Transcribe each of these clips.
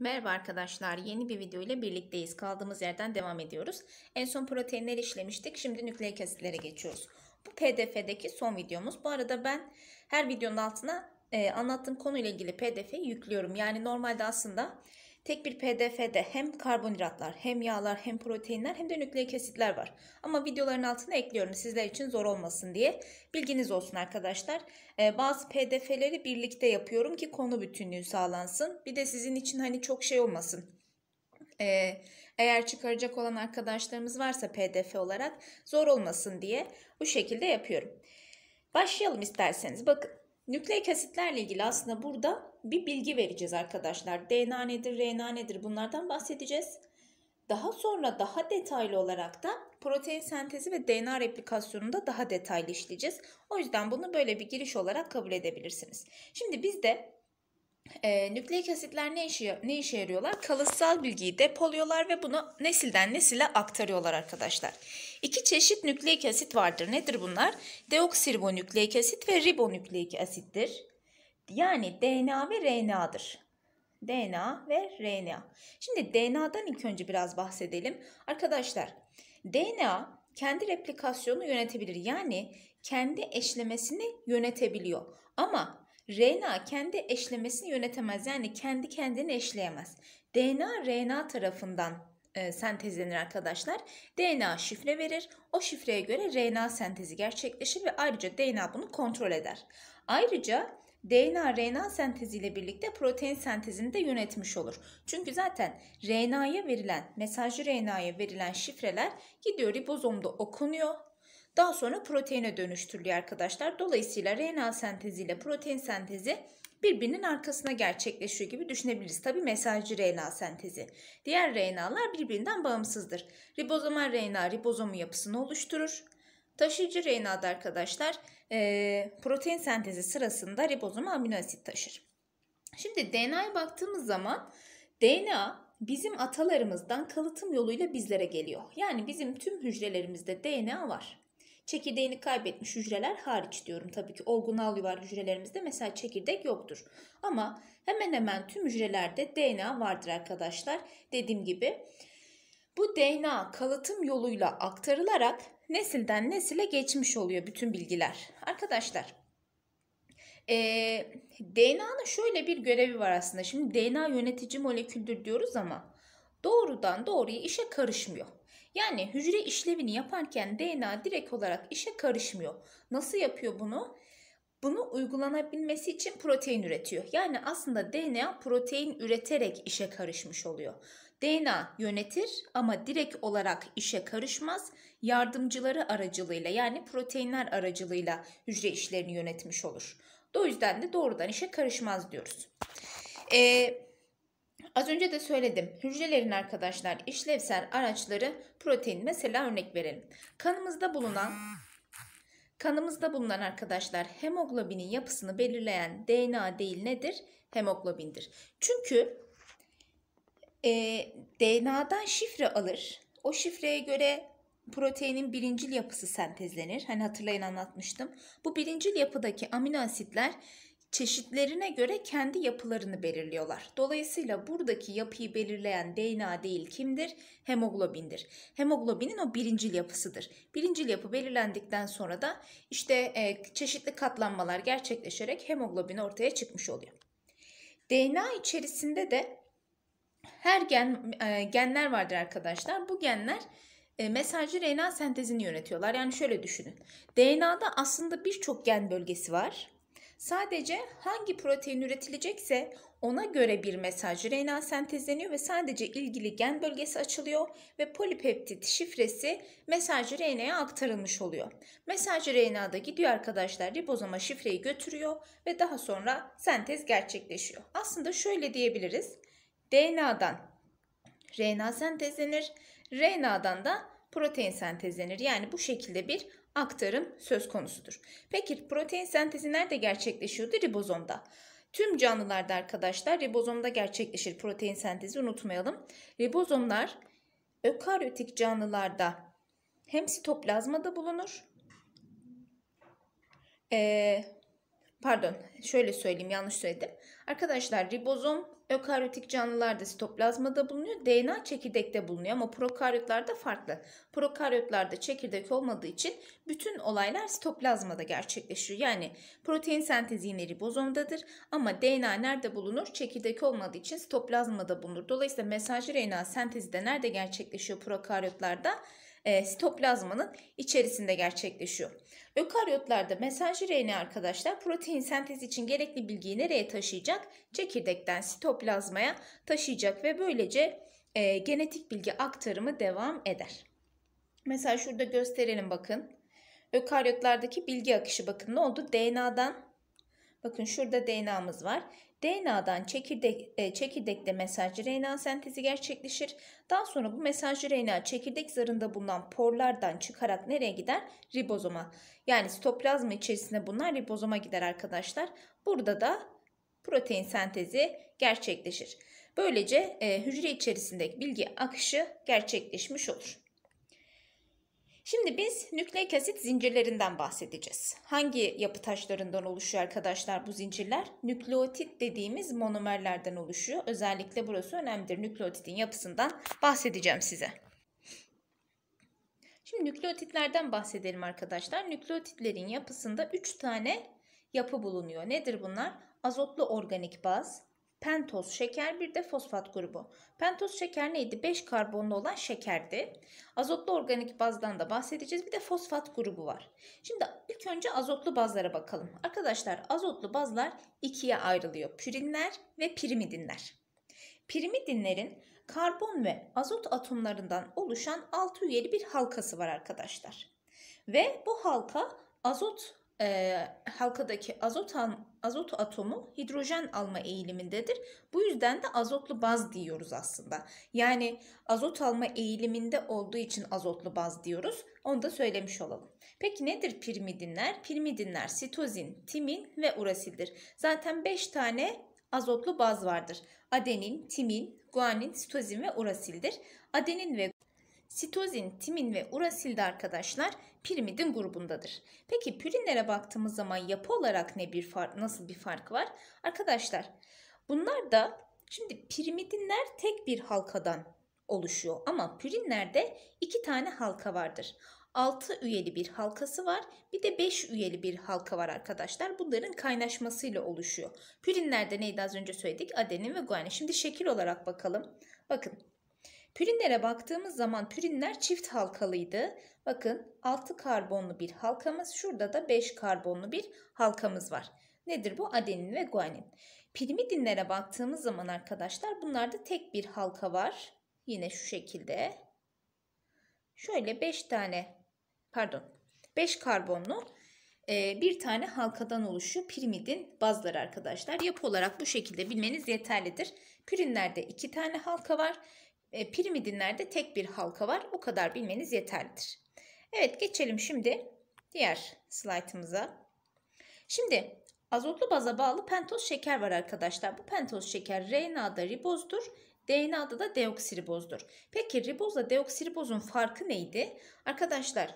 Merhaba arkadaşlar. Yeni bir video ile birlikteyiz. Kaldığımız yerden devam ediyoruz. En son proteinler işlemiştik. Şimdi nükleik asitlere geçiyoruz. Bu PDF'deki son videomuz. Bu arada ben her videonun altına e, anlattığım konuyla ilgili PDF'yi yüklüyorum. Yani normalde aslında Tek bir PDF'de hem karbonhidratlar, hem yağlar, hem proteinler hem de nükleik asitler var. Ama videoların altına ekliyorum sizler için zor olmasın diye. Bilginiz olsun arkadaşlar. Ee, bazı PDF'leri birlikte yapıyorum ki konu bütünlüğü sağlansın. Bir de sizin için hani çok şey olmasın. Ee, eğer çıkaracak olan arkadaşlarımız varsa pdf olarak zor olmasın diye bu şekilde yapıyorum. Başlayalım isterseniz. Bakın Nükleik asitlerle ilgili aslında burada bir bilgi vereceğiz arkadaşlar. DNA nedir, RNA nedir bunlardan bahsedeceğiz. Daha sonra daha detaylı olarak da protein sentezi ve DNA replikasyonunu da daha detaylı işleyeceğiz. O yüzden bunu böyle bir giriş olarak kabul edebilirsiniz. Şimdi biz de e, nükleik asitler ne işe, ne işe yarıyorlar? Kalıtsal bilgiyi depoluyorlar ve bunu nesilden nesile aktarıyorlar arkadaşlar. İki çeşit nükleik asit vardır. Nedir bunlar? Deoksiribonükleik asit ve ribonükleik asittir. Yani DNA ve RNA'dır. DNA ve RNA. Şimdi DNA'dan ilk önce biraz bahsedelim. Arkadaşlar DNA kendi replikasyonu yönetebilir. Yani kendi eşlemesini yönetebiliyor. Ama RNA kendi eşlemesini yönetemez. Yani kendi kendini eşleyemez. DNA RNA tarafından e, sentezlenir arkadaşlar. DNA şifre verir. O şifreye göre RNA sentezi gerçekleşir ve ayrıca DNA bunu kontrol eder. Ayrıca DNA RNA senteziyle birlikte protein sentezini de yönetmiş olur. Çünkü zaten RNA'ya verilen, mesajcı RNA'ya verilen şifreler gidiyor ribozomda okunuyor, daha sonra proteine dönüştürülüyor arkadaşlar. Dolayısıyla renal sentezi ile protein sentezi birbirinin arkasına gerçekleşiyor gibi düşünebiliriz. Tabi mesajcı RNA sentezi. Diğer RNA'lar birbirinden bağımsızdır. Ribozomal RNA ribozomu yapısını oluşturur. Taşıyıcı RNA'da arkadaşlar protein sentezi sırasında ribozoma amino asit taşır. Şimdi DNA'ya baktığımız zaman DNA bizim atalarımızdan kalıtım yoluyla bizlere geliyor. Yani bizim tüm hücrelerimizde DNA var. Çekirdeğini kaybetmiş hücreler hariç diyorum tabii ki olgunal yuvar hücrelerimizde mesela çekirdek yoktur. Ama hemen hemen tüm hücrelerde DNA vardır arkadaşlar dediğim gibi. Bu DNA kalıtım yoluyla aktarılarak nesilden nesile geçmiş oluyor bütün bilgiler. Arkadaşlar e, DNA'nın şöyle bir görevi var aslında. Şimdi DNA yönetici moleküldür diyoruz ama doğrudan doğruya işe karışmıyor. Yani hücre işlevini yaparken DNA direkt olarak işe karışmıyor. Nasıl yapıyor bunu? Bunu uygulanabilmesi için protein üretiyor. Yani aslında DNA protein üreterek işe karışmış oluyor. DNA yönetir ama direkt olarak işe karışmaz. Yardımcıları aracılığıyla yani proteinler aracılığıyla hücre işlerini yönetmiş olur. O yüzden de doğrudan işe karışmaz diyoruz. Ee, Az önce de söyledim. Hücrelerin arkadaşlar işlevsel araçları protein. Mesela örnek verelim. Kanımızda bulunan kanımızda bulunan arkadaşlar hemoglobinin yapısını belirleyen DNA değil nedir? Hemoglobindir. Çünkü e, DNA'dan şifre alır. O şifreye göre proteinin birincil yapısı sentezlenir. Hani hatırlayın anlatmıştım. Bu birincil yapıdaki amino asitler çeşitlerine göre kendi yapılarını belirliyorlar. Dolayısıyla buradaki yapıyı belirleyen DNA değil kimdir? Hemoglobindir. Hemoglobinin o birincil yapısıdır. Birincil yapı belirlendikten sonra da işte e, çeşitli katlanmalar gerçekleşerek hemoglobin ortaya çıkmış oluyor. DNA içerisinde de her gen e, genler vardır arkadaşlar. Bu genler e, mesajcı RNA sentezini yönetiyorlar. Yani şöyle düşünün. DNA'da aslında birçok gen bölgesi var Sadece hangi protein üretilecekse ona göre bir mesaj RNA sentezleniyor ve sadece ilgili gen bölgesi açılıyor ve polipeptit şifresi mesaj RNA'ya aktarılmış oluyor. Mesaj RNA da gidiyor arkadaşlar ribozoma şifreyi götürüyor ve daha sonra sentez gerçekleşiyor. Aslında şöyle diyebiliriz. DNA'dan RNA sentezlenir, RNA'dan da protein sentezlenir. Yani bu şekilde bir aktarım söz konusudur. Peki protein sentezi nerede gerçekleşiyordu? Ribozomda. Tüm canlılarda arkadaşlar ribozomda gerçekleşir protein sentezi unutmayalım. Ribozomlar ökaryotik canlılarda hem sitoplazmada bulunur. Ee, pardon şöyle söyleyeyim yanlış söyledim. Arkadaşlar ribozom Ökaryotik canlılarda sitoplazmada bulunuyor. DNA çekirdekte bulunuyor ama prokaryotlarda farklı. Prokaryotlarda çekirdek olmadığı için bütün olaylar sitoplazmada gerçekleşiyor. Yani protein sentezi yine ribozomdadır ama DNA nerede bulunur? Çekirdek olmadığı için sitoplazmada bulunur. Dolayısıyla mesajcı RNA sentezi de nerede gerçekleşiyor prokaryotlarda? e, sitoplazmanın içerisinde gerçekleşiyor. Ökaryotlarda mesajcı RNA arkadaşlar protein sentezi için gerekli bilgiyi nereye taşıyacak? Çekirdekten sitoplazmaya taşıyacak ve böylece e, genetik bilgi aktarımı devam eder. Mesela şurada gösterelim bakın. Ökaryotlardaki bilgi akışı bakın ne oldu? DNA'dan bakın şurada DNA'mız var. DNA'dan çekirdek, e, çekirdekte mesajcı RNA sentezi gerçekleşir. Daha sonra bu mesajcı RNA çekirdek zarında bulunan porlardan çıkarak nereye gider? Ribozoma. Yani sitoplazma içerisinde bunlar ribozoma gider arkadaşlar. Burada da protein sentezi gerçekleşir. Böylece e, hücre içerisindeki bilgi akışı gerçekleşmiş olur. Şimdi biz nükleik asit zincirlerinden bahsedeceğiz. Hangi yapı taşlarından oluşuyor arkadaşlar bu zincirler? Nükleotit dediğimiz monomerlerden oluşuyor. Özellikle burası önemlidir. Nükleotitin yapısından bahsedeceğim size. Şimdi nükleotitlerden bahsedelim arkadaşlar. Nükleotitlerin yapısında 3 tane yapı bulunuyor. Nedir bunlar? Azotlu organik baz, pentoz şeker bir de fosfat grubu. Pentoz şeker neydi? 5 karbonlu olan şekerdi. Azotlu organik bazdan da bahsedeceğiz. Bir de fosfat grubu var. Şimdi ilk önce azotlu bazlara bakalım. Arkadaşlar azotlu bazlar ikiye ayrılıyor. Pürinler ve pirimidinler. Pirimidinlerin karbon ve azot atomlarından oluşan 6 üyeli bir halkası var arkadaşlar. Ve bu halka azot e, halkadaki azot, azot atomu hidrojen alma eğilimindedir. Bu yüzden de azotlu baz diyoruz aslında. Yani azot alma eğiliminde olduğu için azotlu baz diyoruz. Onu da söylemiş olalım. Peki nedir pirimidinler? Pirimidinler sitozin, timin ve urasildir. Zaten 5 tane azotlu baz vardır. Adenin, timin, guanin, sitozin ve urasildir. Adenin ve Sitozin, timin ve urasil de arkadaşlar pirimidin grubundadır. Peki pürinlere baktığımız zaman yapı olarak ne bir fark, nasıl bir fark var? Arkadaşlar bunlar da şimdi pirimidinler tek bir halkadan oluşuyor ama pürinlerde iki tane halka vardır. 6 üyeli bir halkası var. Bir de 5 üyeli bir halka var arkadaşlar. Bunların kaynaşmasıyla oluşuyor. Pürinlerde neydi az önce söyledik? Adenin ve guanin. Şimdi şekil olarak bakalım. Bakın Pürinlere baktığımız zaman pürinler çift halkalıydı. Bakın 6 karbonlu bir halkamız, şurada da 5 karbonlu bir halkamız var. Nedir bu? Adenin ve guanin. Pirimidinlere baktığımız zaman arkadaşlar bunlarda tek bir halka var. Yine şu şekilde. Şöyle 5 tane pardon 5 karbonlu e, bir tane halkadan oluşuyor pirimidin bazları arkadaşlar. Yapı olarak bu şekilde bilmeniz yeterlidir. Pürinlerde 2 tane halka var e, pirimidinlerde tek bir halka var. O kadar bilmeniz yeterlidir. Evet geçelim şimdi diğer slaytımıza. Şimdi azotlu baza bağlı pentoz şeker var arkadaşlar. Bu pentoz şeker RNA'da ribozdur. DNA'da da deoksiribozdur. Peki ribozla deoksiribozun farkı neydi? Arkadaşlar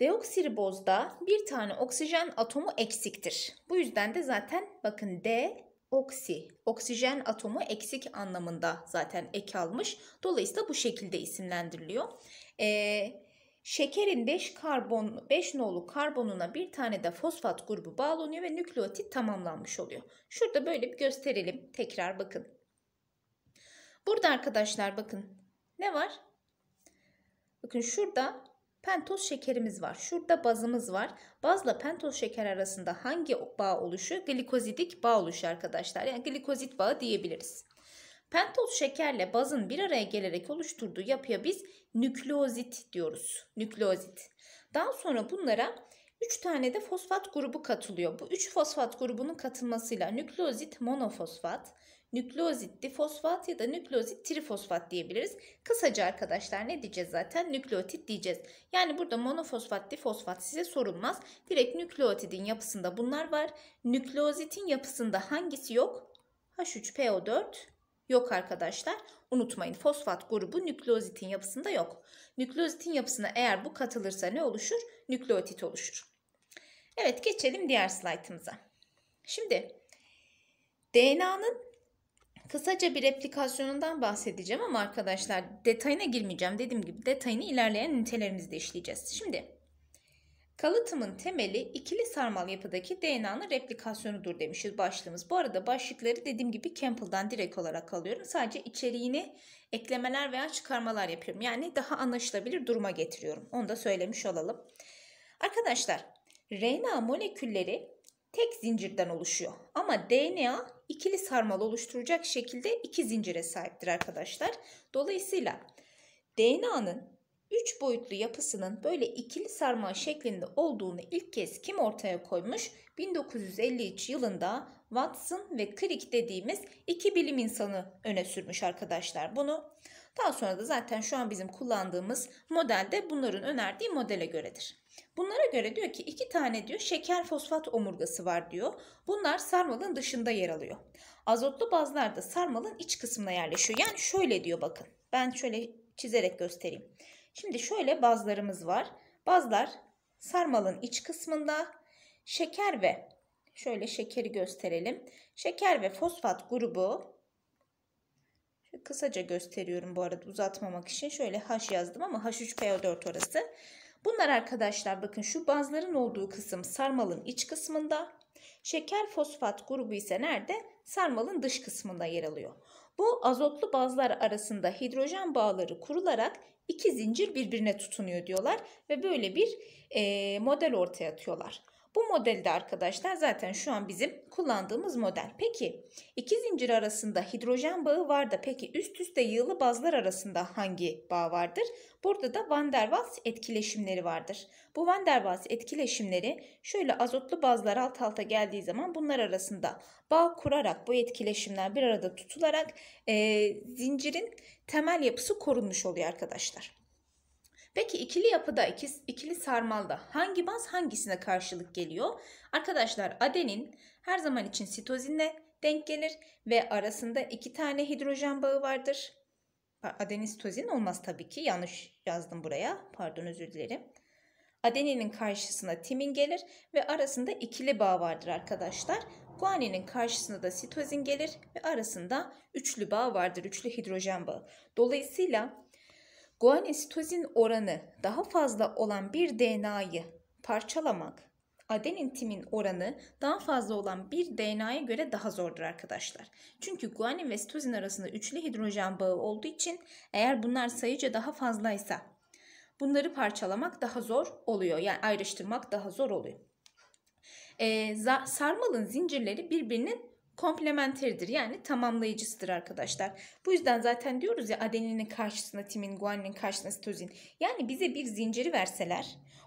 deoksiribozda bir tane oksijen atomu eksiktir. Bu yüzden de zaten bakın D oksi, oksijen atomu eksik anlamında zaten ek almış. Dolayısıyla bu şekilde isimlendiriliyor. Ee, şekerin 5 karbon 5 nolu karbonuna bir tane de fosfat grubu bağlanıyor ve nükleotit tamamlanmış oluyor. Şurada böyle bir gösterelim. Tekrar bakın. Burada arkadaşlar bakın ne var? Bakın şurada pentoz şekerimiz var. Şurada bazımız var. Bazla pentoz şeker arasında hangi bağ oluşu? Glikozidik bağ oluşu arkadaşlar. Yani glikozit bağı diyebiliriz. Pentoz şekerle bazın bir araya gelerek oluşturduğu yapıya biz nükleozit diyoruz. Nükleozit. Daha sonra bunlara 3 tane de fosfat grubu katılıyor. Bu 3 fosfat grubunun katılmasıyla nükleozit monofosfat, nükleozitli fosfat ya da nükleozit trifosfat diyebiliriz. Kısaca arkadaşlar ne diyeceğiz zaten? Nükleotit diyeceğiz. Yani burada monofosfat, difosfat size sorulmaz. Direkt nükleotidin yapısında bunlar var. Nükleozitin yapısında hangisi yok? H3PO4 yok arkadaşlar. Unutmayın fosfat grubu nükleozitin yapısında yok. Nükleozitin yapısına eğer bu katılırsa ne oluşur? Nükleotit oluşur. Evet geçelim diğer slaytımıza. Şimdi DNA'nın Kısaca bir replikasyonundan bahsedeceğim ama arkadaşlar detayına girmeyeceğim. Dediğim gibi detayını ilerleyen ünitelerimizde işleyeceğiz. Şimdi kalıtımın temeli ikili sarmal yapıdaki DNA'nın replikasyonudur demişiz başlığımız. Bu arada başlıkları dediğim gibi Campbell'dan direkt olarak alıyorum. Sadece içeriğini eklemeler veya çıkarmalar yapıyorum. Yani daha anlaşılabilir duruma getiriyorum. Onu da söylemiş olalım. Arkadaşlar RNA molekülleri tek zincirden oluşuyor. Ama DNA ikili sarmal oluşturacak şekilde iki zincire sahiptir arkadaşlar. Dolayısıyla DNA'nın üç boyutlu yapısının böyle ikili sarmal şeklinde olduğunu ilk kez kim ortaya koymuş? 1953 yılında Watson ve Crick dediğimiz iki bilim insanı öne sürmüş arkadaşlar bunu. Daha sonra da zaten şu an bizim kullandığımız model de bunların önerdiği modele göredir. Bunlara göre diyor ki iki tane diyor şeker fosfat omurgası var diyor. Bunlar sarmalın dışında yer alıyor. Azotlu bazlar da sarmalın iç kısmına yerleşiyor. Yani şöyle diyor bakın. Ben şöyle çizerek göstereyim. Şimdi şöyle bazlarımız var. Bazlar sarmalın iç kısmında şeker ve şöyle şekeri gösterelim. Şeker ve fosfat grubu kısaca gösteriyorum bu arada uzatmamak için. Şöyle H yazdım ama H3PO4 orası. Bunlar arkadaşlar bakın şu bazların olduğu kısım sarmalın iç kısmında. Şeker fosfat grubu ise nerede? Sarmalın dış kısmında yer alıyor. Bu azotlu bazlar arasında hidrojen bağları kurularak iki zincir birbirine tutunuyor diyorlar ve böyle bir e, model ortaya atıyorlar. Bu modelde arkadaşlar zaten şu an bizim kullandığımız model. Peki iki zincir arasında hidrojen bağı var da peki üst üste yığılı bazlar arasında hangi bağ vardır? Burada da van der Waals etkileşimleri vardır. Bu van der Waals etkileşimleri şöyle azotlu bazlar alt alta geldiği zaman bunlar arasında bağ kurarak bu etkileşimler bir arada tutularak e, zincirin temel yapısı korunmuş oluyor arkadaşlar. Peki ikili yapıda, ikili sarmalda hangi baz hangisine karşılık geliyor? Arkadaşlar adenin her zaman için sitozinle denk gelir ve arasında iki tane hidrojen bağı vardır. Adenin sitozin olmaz tabii ki. Yanlış yazdım buraya. Pardon özür dilerim. Adeninin karşısına timin gelir ve arasında ikili bağ vardır arkadaşlar. Guaninin karşısına da sitozin gelir ve arasında üçlü bağ vardır. Üçlü hidrojen bağı. Dolayısıyla guanisitozin oranı daha fazla olan bir DNA'yı parçalamak adenin timin oranı daha fazla olan bir DNA'ya göre daha zordur arkadaşlar. Çünkü guanin ve sitozin arasında üçlü hidrojen bağı olduğu için eğer bunlar sayıca daha fazlaysa bunları parçalamak daha zor oluyor. Yani ayrıştırmak daha zor oluyor. Ee, sarmalın zincirleri birbirinin komplementeridir yani tamamlayıcısıdır arkadaşlar. Bu yüzden zaten diyoruz ya adeninin karşısına timin, guaninin karşısına sitozin. Yani bize bir zinciri verseler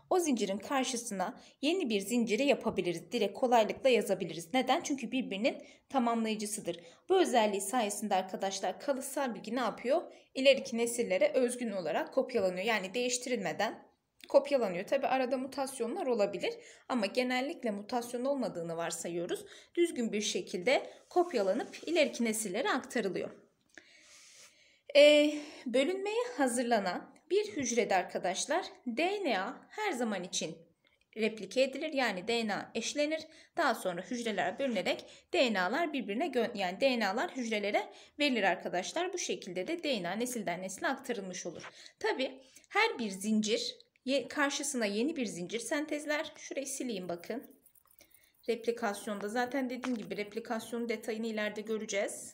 o zincirin karşısına yeni bir zinciri yapabiliriz. Direkt kolaylıkla yazabiliriz. Neden? Çünkü birbirinin tamamlayıcısıdır. Bu özelliği sayesinde arkadaşlar kalıtsal bilgi ne yapıyor? İleriki nesillere özgün olarak kopyalanıyor. Yani değiştirilmeden kopyalanıyor. Tabi arada mutasyonlar olabilir ama genellikle mutasyon olmadığını varsayıyoruz. Düzgün bir şekilde kopyalanıp ileriki nesillere aktarılıyor. Ee, bölünmeye hazırlanan bir hücrede arkadaşlar DNA her zaman için replike edilir. Yani DNA eşlenir. Daha sonra hücreler bölünerek DNA'lar birbirine yani DNA'lar hücrelere verilir arkadaşlar. Bu şekilde de DNA nesilden nesile aktarılmış olur. Tabi her bir zincir karşısına yeni bir zincir sentezler. Şurayı sileyim bakın. Replikasyonda zaten dediğim gibi replikasyonun detayını ileride göreceğiz.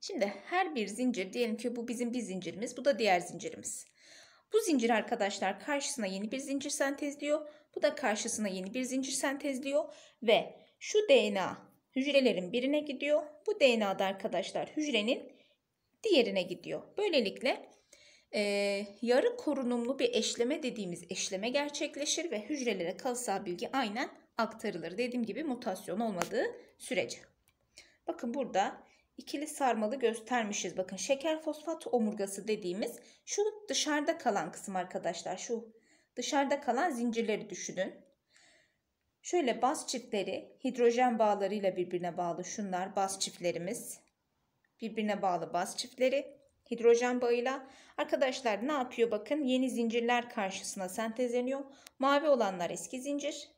Şimdi her bir zincir diyelim ki bu bizim bir zincirimiz bu da diğer zincirimiz. Bu zincir arkadaşlar karşısına yeni bir zincir sentezliyor. Bu da karşısına yeni bir zincir sentezliyor ve şu DNA hücrelerin birine gidiyor. Bu DNA'da arkadaşlar hücrenin diğerine gidiyor. Böylelikle e, yarı korunumlu bir eşleme dediğimiz eşleme gerçekleşir ve hücrelere kalıtsal bilgi aynen aktarılır. Dediğim gibi mutasyon olmadığı sürece. Bakın burada ikili sarmalı göstermişiz. Bakın şeker fosfat omurgası dediğimiz şu dışarıda kalan kısım arkadaşlar. Şu dışarıda kalan zincirleri düşünün. Şöyle baz çiftleri hidrojen bağlarıyla birbirine bağlı şunlar baz çiftlerimiz. Birbirine bağlı baz çiftleri hidrojen bağıyla. Arkadaşlar ne yapıyor bakın yeni zincirler karşısına sentezleniyor. Mavi olanlar eski zincir.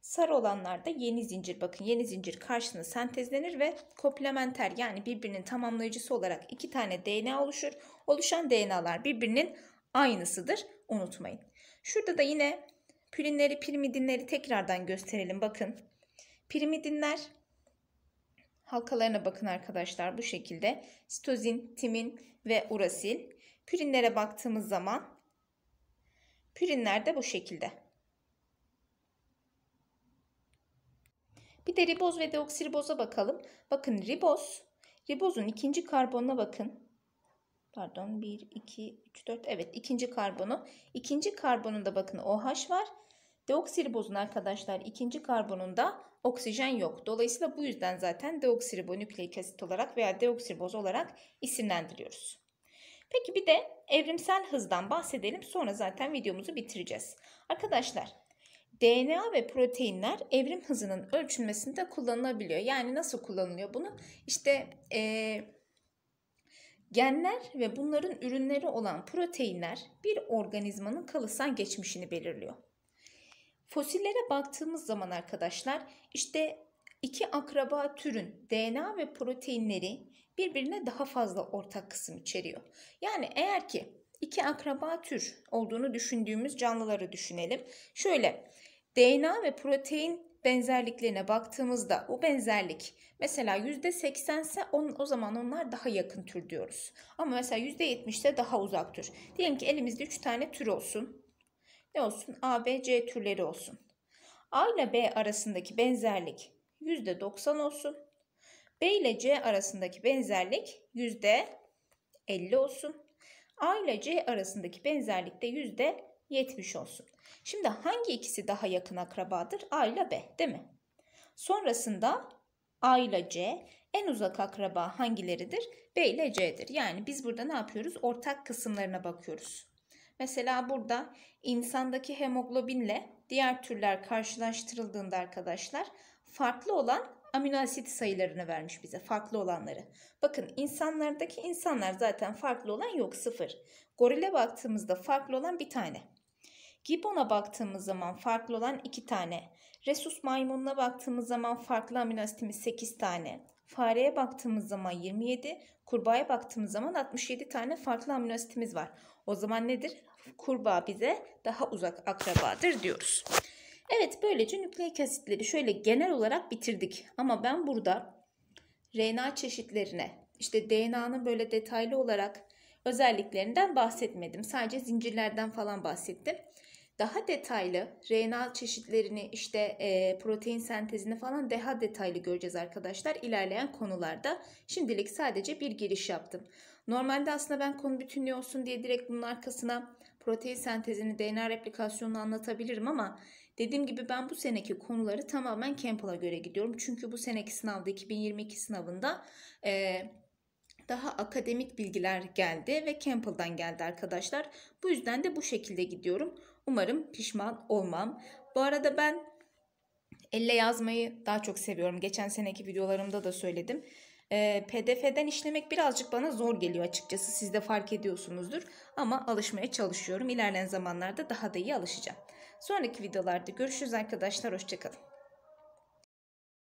Sarı olanlar da yeni zincir bakın yeni zincir karşısına sentezlenir ve komplementer yani birbirinin tamamlayıcısı olarak iki tane DNA oluşur. Oluşan DNA'lar birbirinin aynısıdır unutmayın. Şurada da yine pürinleri pirimidinleri tekrardan gösterelim bakın. Pirimidinler Halkalarına bakın arkadaşlar bu şekilde. Sitozin, timin ve urasil. Pürinlere baktığımız zaman pürinler de bu şekilde. Bir de riboz ve deoksiriboza bakalım. Bakın riboz, ribozun ikinci karbonuna bakın. Pardon 1, 2, 3, 4 evet ikinci karbonu. İkinci karbonunda bakın OH var. Deoksiribozun arkadaşlar ikinci karbonunda oksijen yok. Dolayısıyla bu yüzden zaten deoksiribonükleik asit olarak veya deoksiriboz olarak isimlendiriyoruz. Peki bir de evrimsel hızdan bahsedelim. Sonra zaten videomuzu bitireceğiz. Arkadaşlar DNA ve proteinler evrim hızının ölçülmesinde kullanılabiliyor. Yani nasıl kullanılıyor bunu? İşte e, genler ve bunların ürünleri olan proteinler bir organizmanın kalıtsal geçmişini belirliyor. Fosillere baktığımız zaman arkadaşlar işte iki akraba türün DNA ve proteinleri birbirine daha fazla ortak kısım içeriyor. Yani eğer ki iki akraba tür olduğunu düşündüğümüz canlıları düşünelim. Şöyle DNA ve protein benzerliklerine baktığımızda o benzerlik mesela %80 ise o zaman onlar daha yakın tür diyoruz. Ama mesela %70 ise daha uzak tür. Diyelim ki elimizde 3 tane tür olsun ne olsun? A, B, C türleri olsun. A ile B arasındaki benzerlik %90 olsun. B ile C arasındaki benzerlik %50 olsun. A ile C arasındaki benzerlik de %70 olsun. Şimdi hangi ikisi daha yakın akrabadır? A ile B değil mi? Sonrasında A ile C en uzak akraba hangileridir? B ile C'dir. Yani biz burada ne yapıyoruz? Ortak kısımlarına bakıyoruz. Mesela burada insandaki hemoglobinle diğer türler karşılaştırıldığında arkadaşlar farklı olan amino asit sayılarını vermiş bize farklı olanları. Bakın insanlardaki insanlar zaten farklı olan yok sıfır. Gorile baktığımızda farklı olan bir tane. Gibon'a baktığımız zaman farklı olan iki tane. Resus maymununa baktığımız zaman farklı amino asitimiz 8 tane. Fareye baktığımız zaman 27, kurbağaya baktığımız zaman 67 tane farklı amino asitimiz var. O zaman nedir? Kurbağa bize daha uzak akrabadır diyoruz. Evet böylece nükleik asitleri şöyle genel olarak bitirdik. Ama ben burada RNA çeşitlerine işte DNA'nın böyle detaylı olarak özelliklerinden bahsetmedim. Sadece zincirlerden falan bahsettim daha detaylı RNA çeşitlerini işte e, protein sentezini falan daha detaylı göreceğiz arkadaşlar ilerleyen konularda. Şimdilik sadece bir giriş yaptım. Normalde aslında ben konu bütünlüğü olsun diye direkt bunun arkasına protein sentezini, DNA replikasyonunu anlatabilirim ama dediğim gibi ben bu seneki konuları tamamen Campbell'a göre gidiyorum. Çünkü bu seneki sınavda 2022 sınavında e, daha akademik bilgiler geldi ve Campbell'dan geldi arkadaşlar. Bu yüzden de bu şekilde gidiyorum. Umarım pişman olmam. Bu arada ben elle yazmayı daha çok seviyorum. Geçen seneki videolarımda da söyledim. E, ee, PDF'den işlemek birazcık bana zor geliyor açıkçası. Siz de fark ediyorsunuzdur. Ama alışmaya çalışıyorum. İlerleyen zamanlarda daha da iyi alışacağım. Sonraki videolarda görüşürüz arkadaşlar. Hoşçakalın.